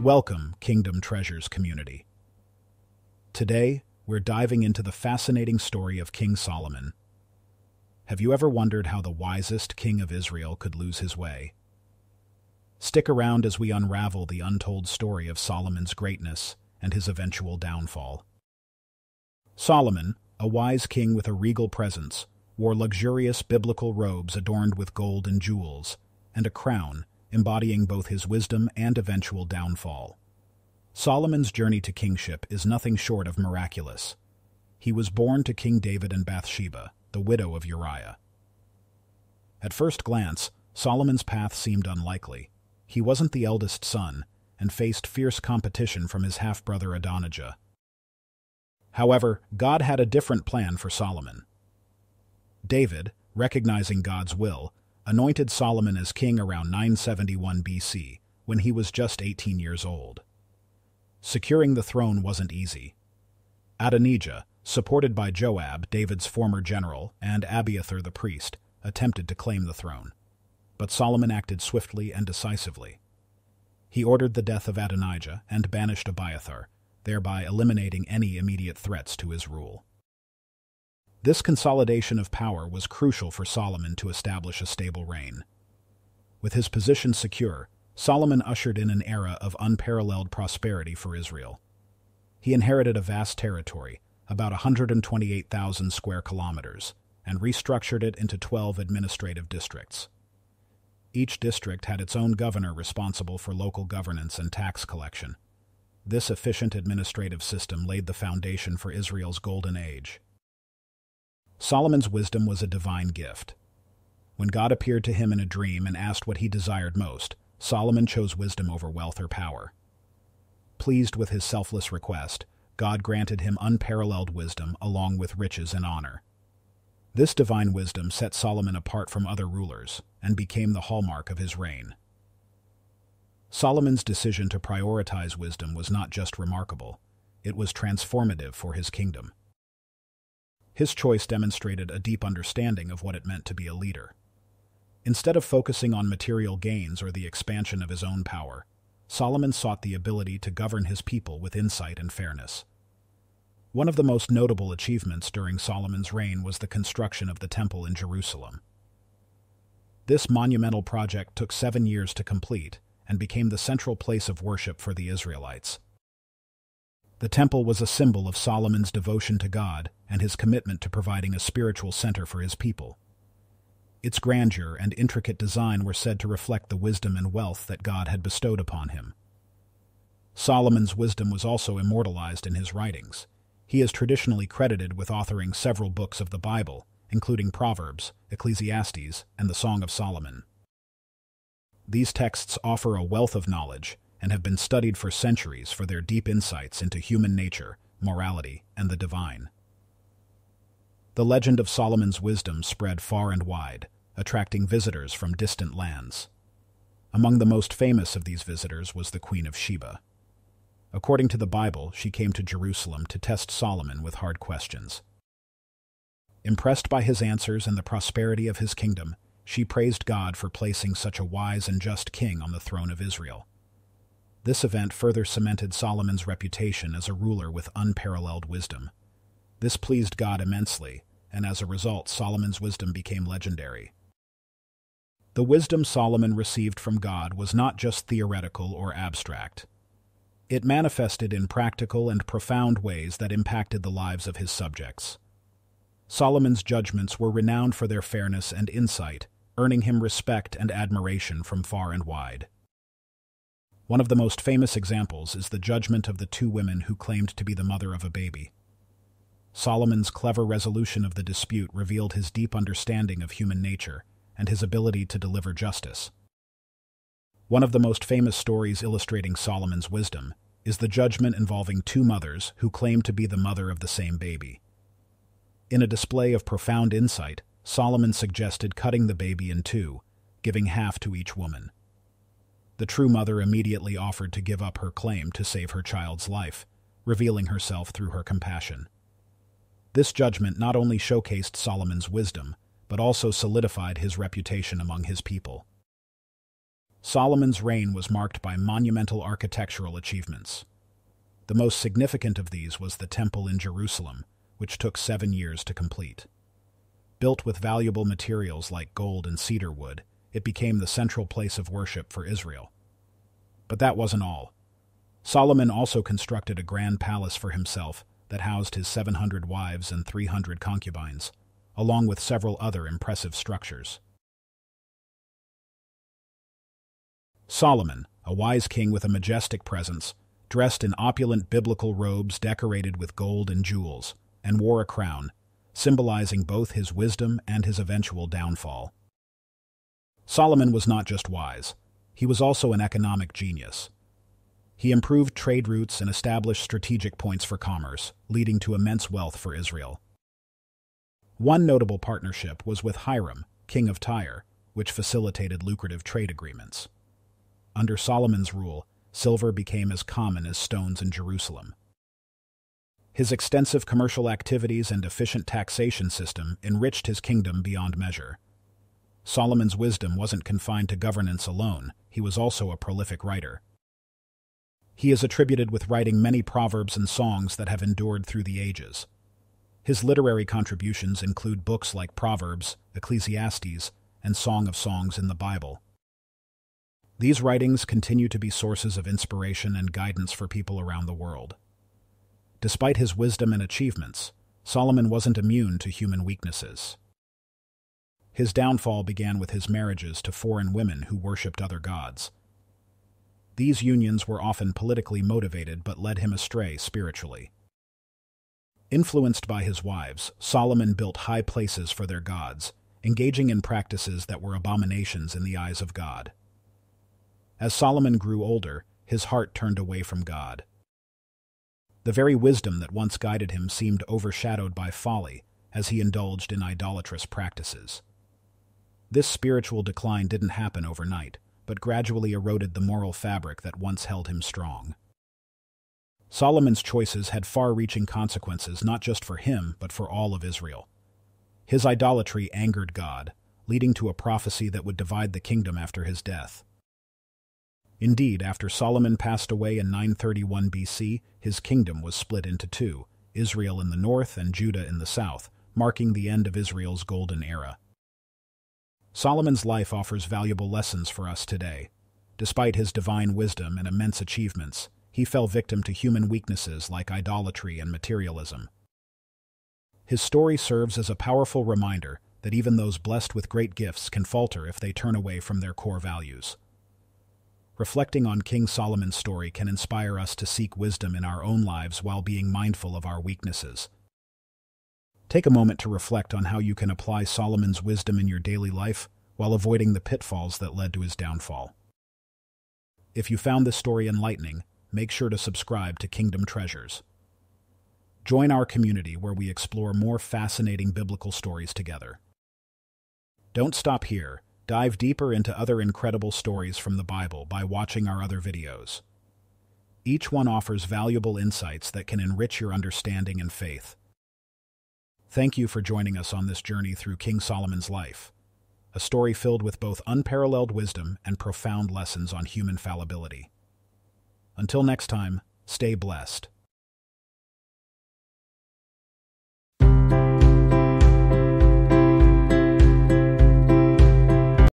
Welcome, Kingdom Treasures community. Today, we're diving into the fascinating story of King Solomon. Have you ever wondered how the wisest king of Israel could lose his way? Stick around as we unravel the untold story of Solomon's greatness and his eventual downfall. Solomon, a wise king with a regal presence, wore luxurious biblical robes adorned with gold and jewels, and a crown embodying both his wisdom and eventual downfall. Solomon's journey to kingship is nothing short of miraculous. He was born to King David and Bathsheba, the widow of Uriah. At first glance, Solomon's path seemed unlikely. He wasn't the eldest son, and faced fierce competition from his half-brother Adonijah. However, God had a different plan for Solomon. David, recognizing God's will, anointed Solomon as king around 971 BC, when he was just 18 years old. Securing the throne wasn't easy. Adonijah, supported by Joab, David's former general, and Abiathar the priest, attempted to claim the throne. But Solomon acted swiftly and decisively. He ordered the death of Adonijah and banished Abiathar, thereby eliminating any immediate threats to his rule. This consolidation of power was crucial for Solomon to establish a stable reign. With his position secure, Solomon ushered in an era of unparalleled prosperity for Israel. He inherited a vast territory, about 128,000 square kilometers, and restructured it into 12 administrative districts. Each district had its own governor responsible for local governance and tax collection. This efficient administrative system laid the foundation for Israel's golden age. Solomon's wisdom was a divine gift. When God appeared to him in a dream and asked what he desired most, Solomon chose wisdom over wealth or power. Pleased with his selfless request, God granted him unparalleled wisdom along with riches and honor. This divine wisdom set Solomon apart from other rulers and became the hallmark of his reign. Solomon's decision to prioritize wisdom was not just remarkable, it was transformative for his kingdom. His choice demonstrated a deep understanding of what it meant to be a leader. Instead of focusing on material gains or the expansion of his own power, Solomon sought the ability to govern his people with insight and fairness. One of the most notable achievements during Solomon's reign was the construction of the Temple in Jerusalem. This monumental project took seven years to complete and became the central place of worship for the Israelites. The temple was a symbol of Solomon's devotion to God and his commitment to providing a spiritual center for his people. Its grandeur and intricate design were said to reflect the wisdom and wealth that God had bestowed upon him. Solomon's wisdom was also immortalized in his writings. He is traditionally credited with authoring several books of the Bible, including Proverbs, Ecclesiastes, and the Song of Solomon. These texts offer a wealth of knowledge, and have been studied for centuries for their deep insights into human nature, morality, and the divine. The legend of Solomon's wisdom spread far and wide, attracting visitors from distant lands. Among the most famous of these visitors was the Queen of Sheba. According to the Bible, she came to Jerusalem to test Solomon with hard questions. Impressed by his answers and the prosperity of his kingdom, she praised God for placing such a wise and just king on the throne of Israel. This event further cemented Solomon's reputation as a ruler with unparalleled wisdom. This pleased God immensely, and as a result, Solomon's wisdom became legendary. The wisdom Solomon received from God was not just theoretical or abstract. It manifested in practical and profound ways that impacted the lives of his subjects. Solomon's judgments were renowned for their fairness and insight, earning him respect and admiration from far and wide. One of the most famous examples is the judgment of the two women who claimed to be the mother of a baby. Solomon's clever resolution of the dispute revealed his deep understanding of human nature and his ability to deliver justice. One of the most famous stories illustrating Solomon's wisdom is the judgment involving two mothers who claimed to be the mother of the same baby. In a display of profound insight, Solomon suggested cutting the baby in two, giving half to each woman. The true mother immediately offered to give up her claim to save her child's life, revealing herself through her compassion. This judgment not only showcased Solomon's wisdom, but also solidified his reputation among his people. Solomon's reign was marked by monumental architectural achievements. The most significant of these was the temple in Jerusalem, which took seven years to complete. Built with valuable materials like gold and cedar wood, it became the central place of worship for Israel. But that wasn't all. Solomon also constructed a grand palace for himself that housed his 700 wives and 300 concubines, along with several other impressive structures. Solomon, a wise king with a majestic presence, dressed in opulent biblical robes decorated with gold and jewels, and wore a crown, symbolizing both his wisdom and his eventual downfall. Solomon was not just wise, he was also an economic genius. He improved trade routes and established strategic points for commerce, leading to immense wealth for Israel. One notable partnership was with Hiram, king of Tyre, which facilitated lucrative trade agreements. Under Solomon's rule, silver became as common as stones in Jerusalem. His extensive commercial activities and efficient taxation system enriched his kingdom beyond measure. Solomon's wisdom wasn't confined to governance alone, he was also a prolific writer. He is attributed with writing many proverbs and songs that have endured through the ages. His literary contributions include books like Proverbs, Ecclesiastes, and Song of Songs in the Bible. These writings continue to be sources of inspiration and guidance for people around the world. Despite his wisdom and achievements, Solomon wasn't immune to human weaknesses. His downfall began with his marriages to foreign women who worshipped other gods. These unions were often politically motivated but led him astray spiritually. Influenced by his wives, Solomon built high places for their gods, engaging in practices that were abominations in the eyes of God. As Solomon grew older, his heart turned away from God. The very wisdom that once guided him seemed overshadowed by folly as he indulged in idolatrous practices. This spiritual decline didn't happen overnight, but gradually eroded the moral fabric that once held him strong. Solomon's choices had far-reaching consequences not just for him, but for all of Israel. His idolatry angered God, leading to a prophecy that would divide the kingdom after his death. Indeed, after Solomon passed away in 931 BC, his kingdom was split into two, Israel in the north and Judah in the south, marking the end of Israel's golden era. Solomon's life offers valuable lessons for us today. Despite his divine wisdom and immense achievements, he fell victim to human weaknesses like idolatry and materialism. His story serves as a powerful reminder that even those blessed with great gifts can falter if they turn away from their core values. Reflecting on King Solomon's story can inspire us to seek wisdom in our own lives while being mindful of our weaknesses. Take a moment to reflect on how you can apply Solomon's wisdom in your daily life while avoiding the pitfalls that led to his downfall. If you found this story enlightening, make sure to subscribe to Kingdom Treasures. Join our community where we explore more fascinating biblical stories together. Don't stop here. Dive deeper into other incredible stories from the Bible by watching our other videos. Each one offers valuable insights that can enrich your understanding and faith. Thank you for joining us on this journey through King Solomon's life, a story filled with both unparalleled wisdom and profound lessons on human fallibility. Until next time, stay blessed.